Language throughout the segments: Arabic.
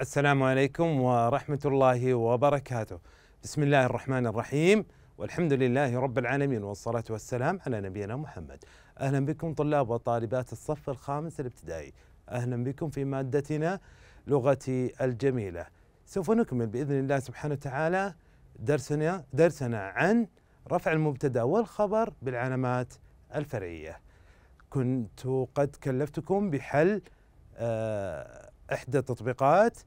السلام عليكم ورحمة الله وبركاته. بسم الله الرحمن الرحيم والحمد لله رب العالمين والصلاة والسلام على نبينا محمد. أهلا بكم طلاب وطالبات الصف الخامس الابتدائي. أهلا بكم في مادتنا لغتي الجميلة. سوف نكمل بإذن الله سبحانه وتعالى درسنا درسنا عن رفع المبتدأ والخبر بالعلامات الفرعية. كنت قد كلفتكم بحل آه احدى التطبيقات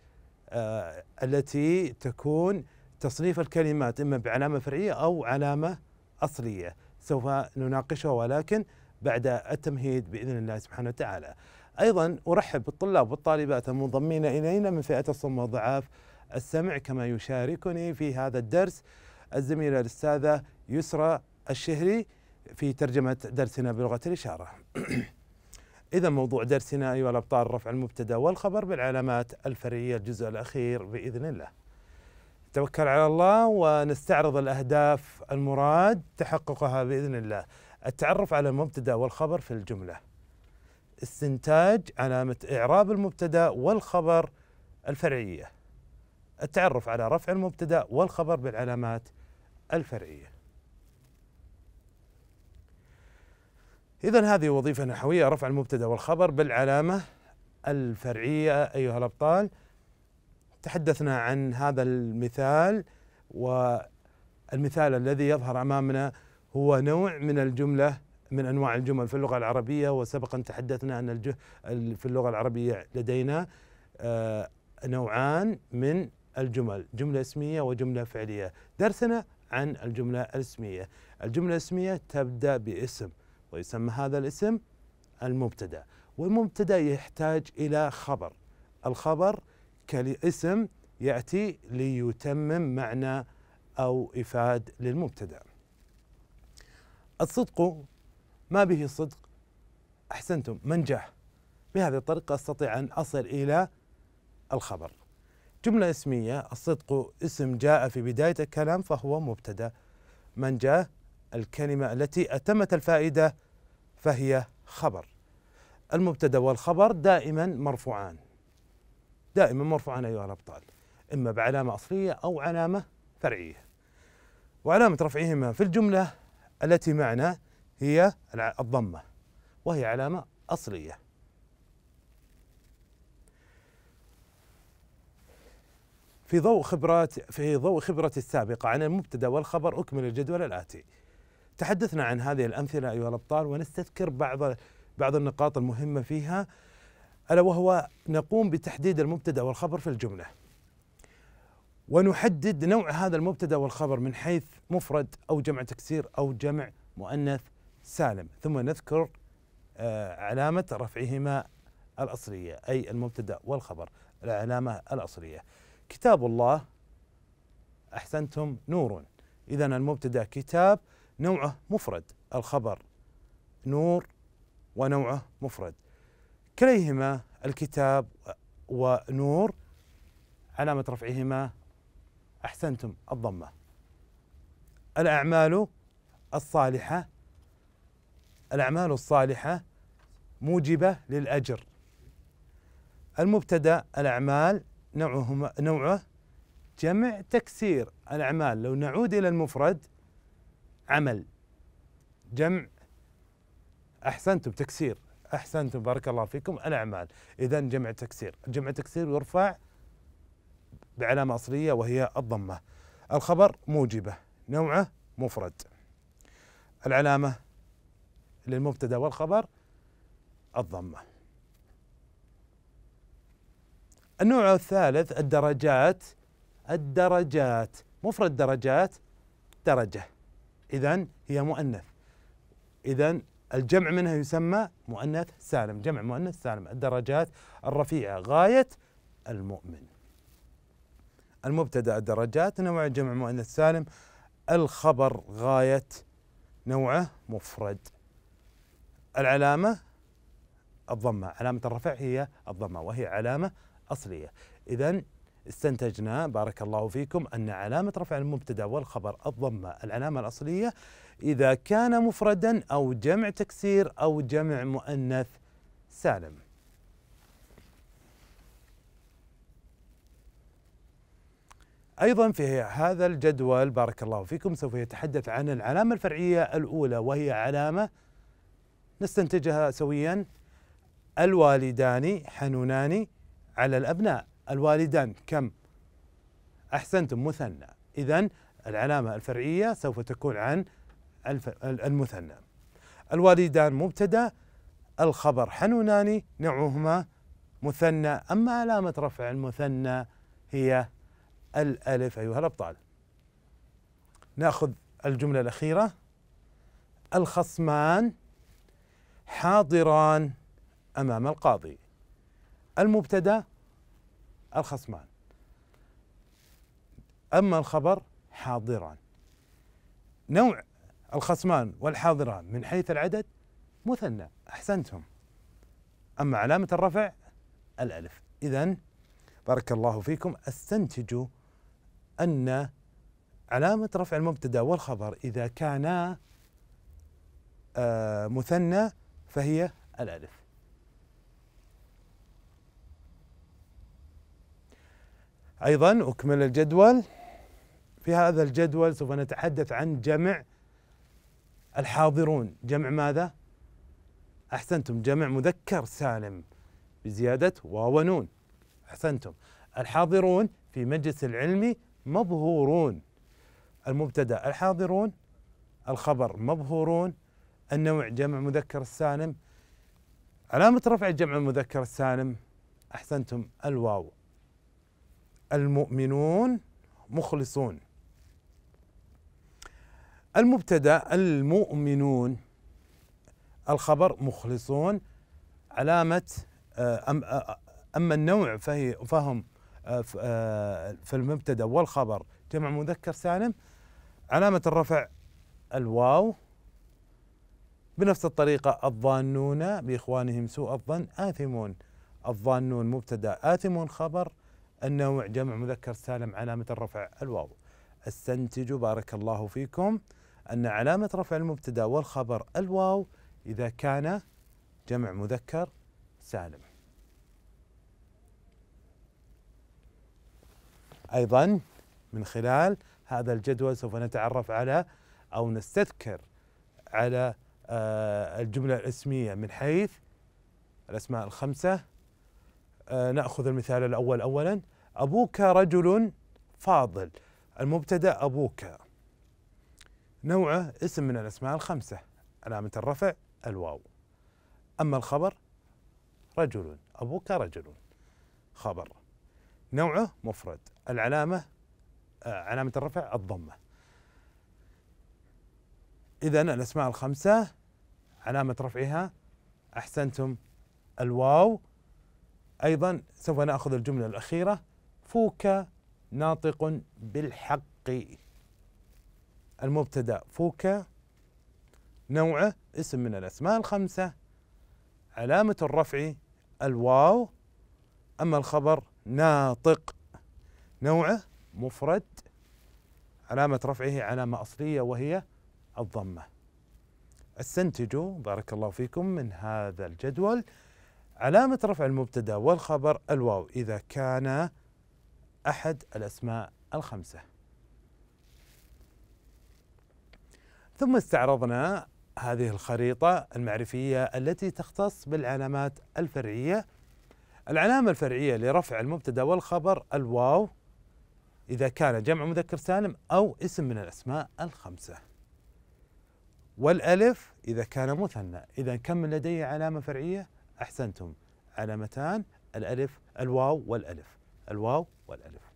آه، التي تكون تصنيف الكلمات اما بعلامه فرعيه او علامه اصليه سوف نناقشها ولكن بعد التمهيد باذن الله سبحانه وتعالى. ايضا ارحب بالطلاب والطالبات المنضمين الينا من فئه الصم والضعاف السمع كما يشاركني في هذا الدرس الزميله الاستاذه يسرى الشهري في ترجمه درسنا بلغه الاشاره. إذا موضوع درسنا أيها الأبطال رفع المبتدأ والخبر بالعلامات الفرعية الجزء الأخير بإذن الله. نتوكل على الله ونستعرض الأهداف المراد تحققها بإذن الله. التعرف على المبتدأ والخبر في الجملة. استنتاج علامة إعراب المبتدأ والخبر الفرعية. التعرف على رفع المبتدأ والخبر بالعلامات الفرعيه الجزء الاخير باذن الله توكل علي الله ونستعرض الاهداف المراد تحققها باذن الله التعرف علي المبتدا والخبر في الجمله استنتاج علامه اعراب المبتدا والخبر الفرعيه التعرف علي رفع المبتدا والخبر بالعلامات الفرعيه إذا هذه وظيفة نحوية رفع المبتدأ والخبر بالعلامة الفرعية أيها الأبطال تحدثنا عن هذا المثال والمثال الذي يظهر أمامنا هو نوع من الجملة من أنواع الجمل في اللغة العربية وسبقا تحدثنا أن في اللغة العربية لدينا آه، نوعان من الجمل جملة اسمية وجملة فعلية درسنا عن الجملة الاسمية الجملة الاسمية تبدأ باسم ويسمى هذا الاسم المبتدا والمبتدا يحتاج الى خبر الخبر كاسم ياتي ليتمم معنى او افاد للمبتدا الصدق ما به صدق احسنتم منجاه بهذه الطريقه استطيع ان اصل الى الخبر جمله اسميه الصدق اسم جاء في بدايه الكلام فهو مبتدا من جاء الكلمة التي أتمت الفائدة فهي خبر المبتدا والخبر دائما مرفوعان دائما مرفوعان أيها الأبطال إما بعلامة أصلية أو علامة فرعية وعلامة رفعهما في الجملة التي معنا هي الضمة وهي علامة أصلية في ضوء خبرات في ضوء خبرتي السابقة عن المبتدأ والخبر أكمل الجدول الآتي تحدثنا عن هذه الأمثلة أيها الأبطال ونستذكر بعض بعض النقاط المهمة فيها ألا وهو نقوم بتحديد المبتدأ والخبر في الجملة ونحدد نوع هذا المبتدأ والخبر من حيث مفرد أو جمع تكسير أو جمع مؤنث سالم ثم نذكر آه، علامة رفعهما الأصلية أي المبتدأ والخبر العلامة الأصلية كتاب الله أحسنتم نور إذا المبتدأ كتاب نوعه مفرد الخبر نور ونوعه مفرد كليهما الكتاب ونور علامة رفعهما أحسنتم الضمة الأعمال الصالحة الأعمال الصالحة موجبة للأجر المبتدأ الأعمال نوعهما نوعه جمع تكسير الأعمال لو نعود إلى المفرد عمل جمع احسنتم تكسير احسنتم بارك الله فيكم الاعمال اذا جمع تكسير جمع تكسير يرفع بعلامه اصليه وهي الضمه الخبر موجبه نوعه مفرد العلامه للمبتدا والخبر الضمه النوع الثالث الدرجات الدرجات مفرد درجات درجه إذا هي مؤنث إذا الجمع منها يسمى مؤنث سالم جمع مؤنث سالم الدرجات الرفيعة غاية المؤمن المبتدأ الدرجات نوع جمع مؤنث سالم الخبر غاية نوعه مفرد العلامة الضمة علامة الرفع هي الضمة وهي علامة أصلية إذا استنتجنا بارك الله فيكم أن علامة رفع المبتدأ والخبر الضمة العلامة الأصلية إذا كان مفردا أو جمع تكسير أو جمع مؤنث سالم أيضا في هذا الجدول بارك الله فيكم سوف يتحدث عن العلامة الفرعية الأولى وهي علامة نستنتجها سويا الوالدان حنونان على الأبناء الوالدان كم أحسنتم مثنى إذا العلامة الفرعية سوف تكون عن المثنى الوالدان مبتدأ الخبر حنوناني نوعهما مثنى أما علامة رفع المثنى هي الألف أيها الأبطال ناخذ الجملة الأخيرة الخصمان حاضران أمام القاضي المبتدأ الخصمان أما الخبر حاضران نوع الخصمان والحاضران من حيث العدد مثنى أحسنتم أما علامة الرفع الألف إذا بارك الله فيكم استنتج أن علامة رفع المبتدأ والخبر إذا كانا آه، مثنى فهي الألف أيضا أكمل الجدول في هذا الجدول سوف نتحدث عن جمع الحاضرون جمع ماذا؟ أحسنتم جمع مذكر سالم بزيادة واو ونون أحسنتم الحاضرون في مجلس العلم مظهورون المبتدأ الحاضرون الخبر مظهورون النوع جمع مذكر السالم علامة رفع الجمع المذكر السالم أحسنتم الواو المؤمنون مخلصون المبتدا المؤمنون الخبر مخلصون علامه آه، آه، آه، اما النوع فهي فهم في المبتدا والخبر جمع مذكر سالم علامه الرفع الواو بنفس الطريقة الظانون بإخوانهم سوء الظن آثمون الظانون مبتدأ آثمون خبر النوع جمع مذكر سالم علامة الرفع الواو استنتج بارك الله فيكم أن علامة رفع المبتدأ والخبر الواو إذا كان جمع مذكر سالم أيضا من خلال هذا الجدول سوف نتعرف على أو نستذكر على آه، الجملة الاسمية من حيث الأسماء الخمسة آه، ناخذ المثال الاول اولا ابوك رجل فاضل المبتدا ابوك نوعه اسم من الاسماء الخمسه علامه الرفع الواو اما الخبر رجل ابوك رجل خبر نوعه مفرد العلامه آه، علامه الرفع الضمه اذا الاسماء الخمسه علامه رفعها احسنتم الواو أيضا سوف نأخذ الجملة الأخيرة فوك ناطق بالحق المبتدأ فوك نوعه اسم من الأسماء الخمسة علامة الرفع الواو أما الخبر ناطق نوعه مفرد علامة رفعه علامة أصلية وهي الضمة استنتجوا بارك الله فيكم من هذا الجدول علامة رفع المبتدا والخبر الواو إذا كان أحد الأسماء الخمسة ثم استعرضنا هذه الخريطة المعرفية التي تختص بالعلامات الفرعية العلامة الفرعية لرفع المبتدا والخبر الواو إذا كان جمع مذكر سالم أو اسم من الأسماء الخمسة والألف إذا كان مثنى إذا كم لدي علامة فرعية؟ أحسنتم علامتان الألف الواو والألف الواو والألف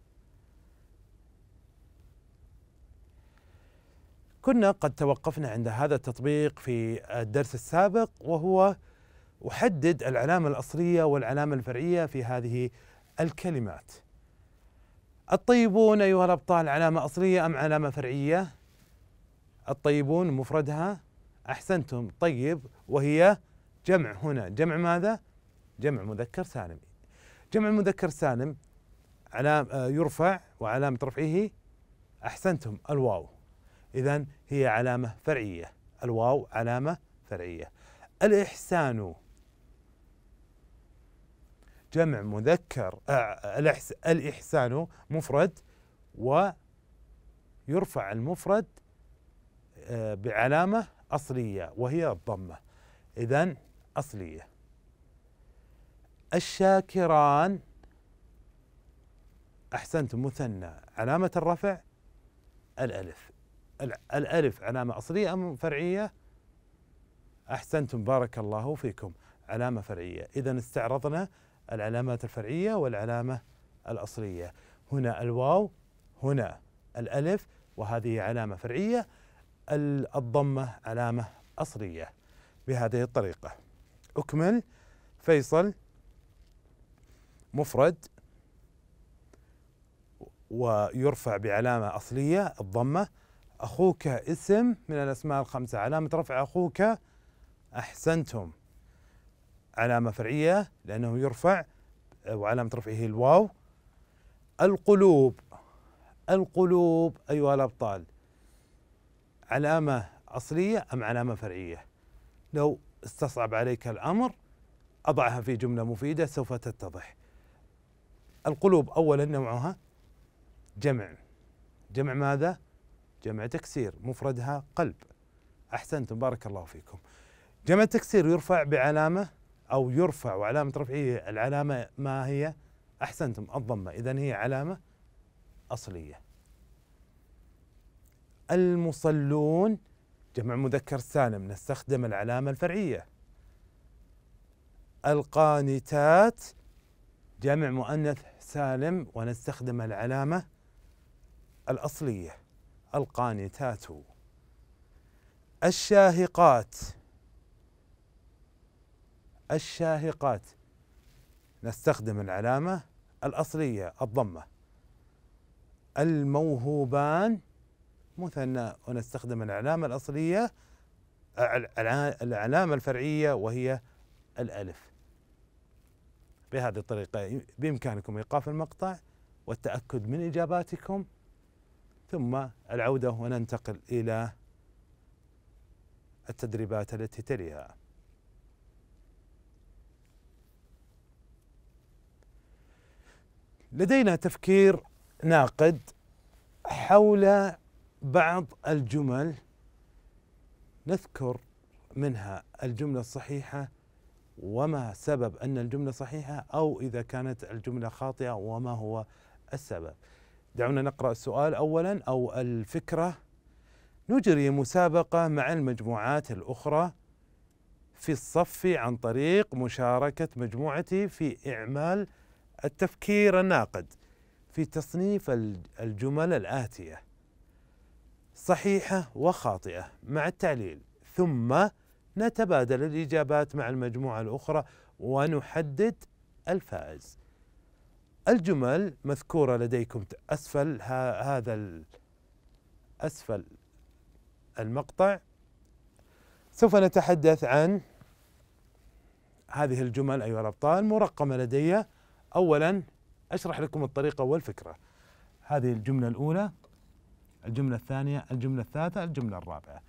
كنا قد توقفنا عند هذا التطبيق في الدرس السابق وهو أحدد العلامة الأصلية والعلامة الفرعية في هذه الكلمات الطيبون أيها الأبطال علامة أصلية أم علامة فرعية؟ الطيبون مفردها أحسنتم طيب وهي جمع هنا جمع ماذا؟ جمع مذكر سالم جمع المذكر سالم علام آه، يرفع وعلامة رفعه أحسنتم الواو إذا هي علامة فرعية الواو علامة فرعية الإحسان جمع مذكر آه الإحسان مفرد ويرفع المفرد آه بعلامة أصلية وهي الضمة إذا أصلية الشاكران أحسنت مثنى علامة الرفع الألف الألف علامة أصلية أم فرعية أحسنتم بارك الله فيكم علامة فرعية إذا استعرضنا العلامات الفرعية والعلامة الأصلية هنا الواو هنا الألف وهذه علامة فرعية الضمة علامة أصلية بهذه الطريقة أكمل فيصل مفرد ويرفع بعلامة أصلية الضمة أخوك اسم من الأسماء الخمسة علامة رفع أخوك أحسنتم علامة فرعية لأنه يرفع وعلامة رفعه الواو القلوب القلوب أيها الأبطال علامة أصلية أم علامة فرعية لو استصعب عليك الأمر أضعها في جملة مفيدة سوف تتضح القلوب أولا نوعها جمع جمع ماذا؟ جمع تكسير مفردها قلب أحسنتم بارك الله فيكم جمع تكسير يرفع بعلامة أو يرفع وعلامة رفعه العلامة ما هي؟ أحسنتم الضمة إذا هي علامة أصلية المصلون جمع مذكر سالم نستخدم العلامة الفرعية القانتات جمع مؤنث سالم ونستخدم العلامة الأصلية القانتات الشاهقات الشاهقات نستخدم العلامة الأصلية الضمة الموهوبان مثنى ونستخدم العلامة الأصلية العلامة الفرعية وهي الألف بهذه الطريقة بإمكانكم إيقاف المقطع والتأكد من إجاباتكم ثم العودة وننتقل إلى التدريبات التي تليها لدينا تفكير ناقد حول بعض الجمل نذكر منها الجملة الصحيحة وما سبب أن الجملة صحيحة أو إذا كانت الجملة خاطئة وما هو السبب دعونا نقرأ السؤال أولا أو الفكرة نجري مسابقة مع المجموعات الأخرى في الصف عن طريق مشاركة مجموعتي في إعمال التفكير الناقد في تصنيف الجمل الآتية صحيحة وخاطئة مع التعليل ثم نتبادل الإجابات مع المجموعة الأخرى ونحدد الفائز الجمل مذكورة لديكم أسفل هذا أسفل المقطع سوف نتحدث عن هذه الجمل أيها الأبطال مرقمة لدي أولا أشرح لكم الطريقة والفكرة هذه الجملة الأولى الجملة الثانية الجملة الثالثة الجملة الرابعة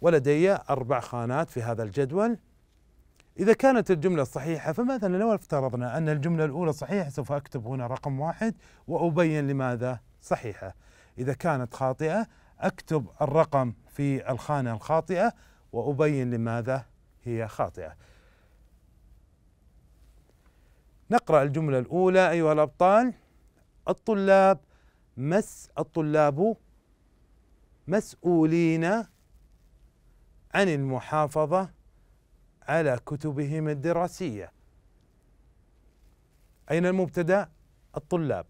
ولدي أربع خانات في هذا الجدول إذا كانت الجملة صحيحة فمثلا لو افترضنا أن الجملة الأولى صحيحة سوف أكتب هنا رقم واحد وأبين لماذا صحيحة إذا كانت خاطئة أكتب الرقم في الخانة الخاطئة وأبين لماذا هي خاطئة نقرأ الجملة الأولى أيها الأبطال الطلاب مس الطلاب مسؤولين عن المحافظة على كتبهم الدراسية أين المبتدأ؟ الطلاب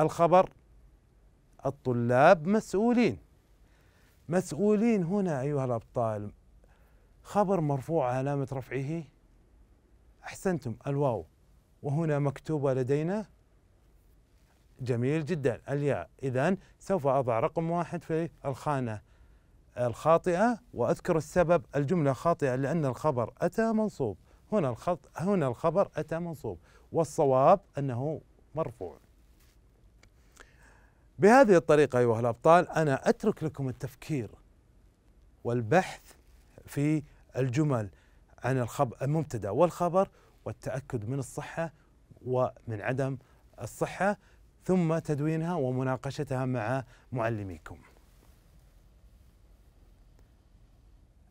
الخبر الطلاب مسؤولين مسؤولين هنا أيها الأبطال خبر مرفوع علامة رفعه أحسنتم الواو وهنا مكتوبة لدينا جميل جدا الياء إذا سوف أضع رقم واحد في الخانة الخاطئة وأذكر السبب الجملة خاطئة لأن الخبر أتى منصوب هنا الخط هنا الخبر أتى منصوب والصواب أنه مرفوع بهذه الطريقة أيها الأبطال أنا أترك لكم التفكير والبحث في الجمل عن الخبر المبتدا والخبر والتأكد من الصحة ومن عدم الصحة ثم تدوينها ومناقشتها مع معلميكم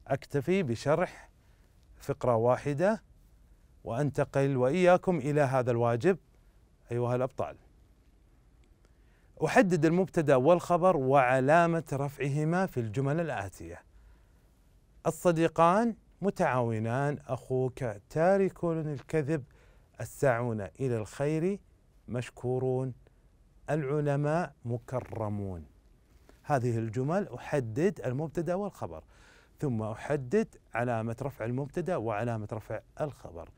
اكتفي بشرح فقره واحده وانتقل واياكم الى هذا الواجب ايها الابطال احدد المبتدا والخبر وعلامه رفعهما في الجمل الاتيه الصديقان متعاونان اخوك تاركون الكذب الساعون الى الخير مشكورون العلماء مكرمون هذه الجمل أحدد المبتدأ والخبر ثم أحدد علامة رفع المبتدأ وعلامة رفع الخبر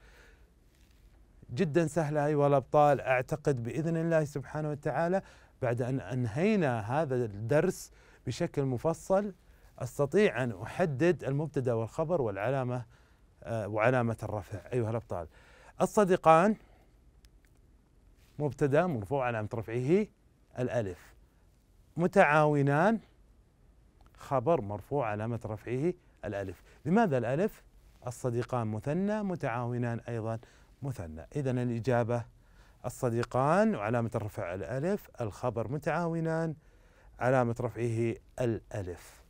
جدا سهلة أيها الأبطال أعتقد بإذن الله سبحانه وتعالى بعد أن أنهينا هذا الدرس بشكل مفصل أستطيع أن أحدد المبتدأ والخبر والعلامة آه، وعلامة الرفع أيها الأبطال الصديقان مبتدا مرفوع علامة رفعه الألف متعاونان خبر مرفوع علامة رفعه الألف لماذا الألف؟ الصديقان مثنى متعاونان أيضا مثنى إذا الإجابة الصديقان وعلامة الرفع الألف الخبر متعاونان علامة رفعه الألف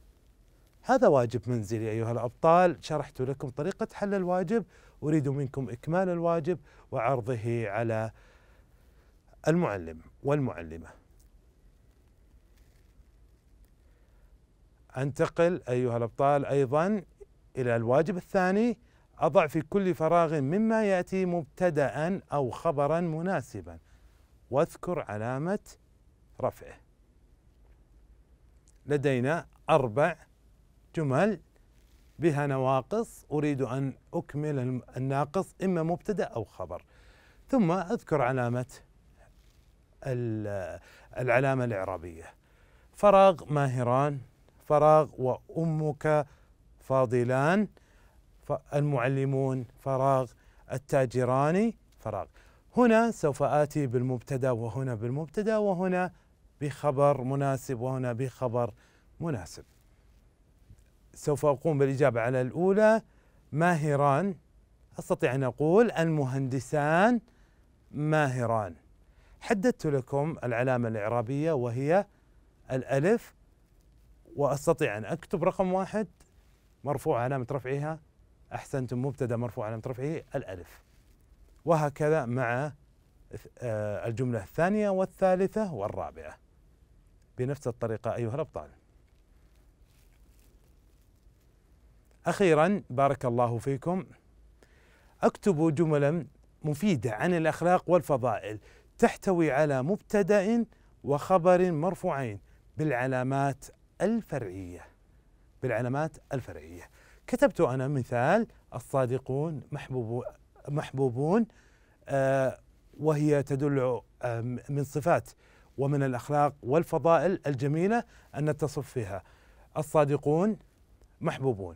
هذا واجب منزلي أيها الأبطال شرحت لكم طريقة حل الواجب أريد منكم إكمال الواجب وعرضه على المعلم والمعلمة أنتقل أيها الأبطال أيضا إلى الواجب الثاني أضع في كل فراغ مما يأتي مبتدأ أو خبرا مناسبا واذكر علامة رفعه لدينا أربع جمل بها نواقص أريد أن أكمل الناقص إما مبتدأ أو خبر ثم أذكر علامة العلامة الإعرابية فراغ ماهران فراغ وأمك فاضلان المعلمون فراغ التاجران فراغ هنا سوف آتي بالمبتدأ وهنا بالمبتدأ وهنا بخبر مناسب وهنا بخبر مناسب سوف أقوم بالإجابة على الأولى ماهران أستطيع أن أقول المهندسان ماهران حددت لكم العلامة الإعرابية وهي الألف وأستطيع أن أكتب رقم واحد مرفوع علامة رفعها أحسنتم مبتدأ مرفوع علامة رفعه الألف وهكذا مع آه، الجملة الثانية والثالثة والرابعة بنفس الطريقة أيها الأبطال أخيرا بارك الله فيكم أكتب جملا مفيدة عن الأخلاق والفضائل تحتوي على مبتدأ وخبر مرفوعين بالعلامات الفرعية بالعلامات الفرعية كتبت أنا مثال الصادقون محبوب محبوبون آه، وهي تدل آه، من صفات ومن الأخلاق والفضائل الجميلة أن نتصف فيها الصادقون محبوبون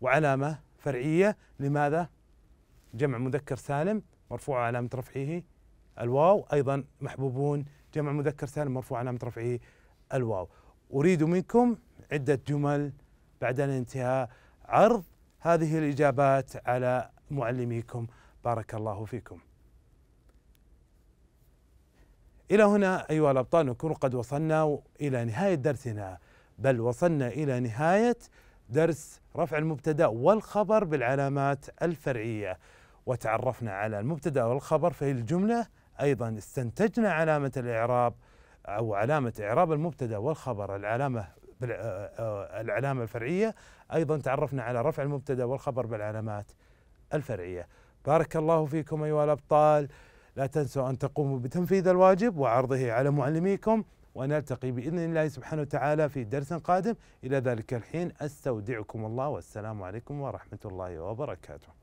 وعلامة فرعية لماذا؟ جمع مذكر سالم مرفوع علامة رفعه الواو أيضا محبوبون جمع مذكر سالم مرفوع علامة رفعه الواو أريد منكم عدة جمل بعد الانتهاء عرض هذه الإجابات على معلميكم بارك الله فيكم إلى هنا أيها الأبطال نكون قد وصلنا إلى نهاية درسنا بل وصلنا إلى نهاية درس رفع المبتدأ والخبر بالعلامات الفرعية وتعرفنا على المبتدأ والخبر فهي الجملة أيضا استنتجنا علامة الإعراب أو علامة إعراب المبتدأ والخبر العلامة آه، آه، العلامة الفرعية أيضا تعرفنا على رفع المبتدأ والخبر بالعلامات الفرعية بارك الله فيكم أيها الأبطال لا تنسوا أن تقوموا بتنفيذ الواجب وعرضه على معلميكم ونلتقي بإذن الله سبحانه وتعالى في درس قادم إلى ذلك الحين أستودعكم الله والسلام عليكم ورحمة الله وبركاته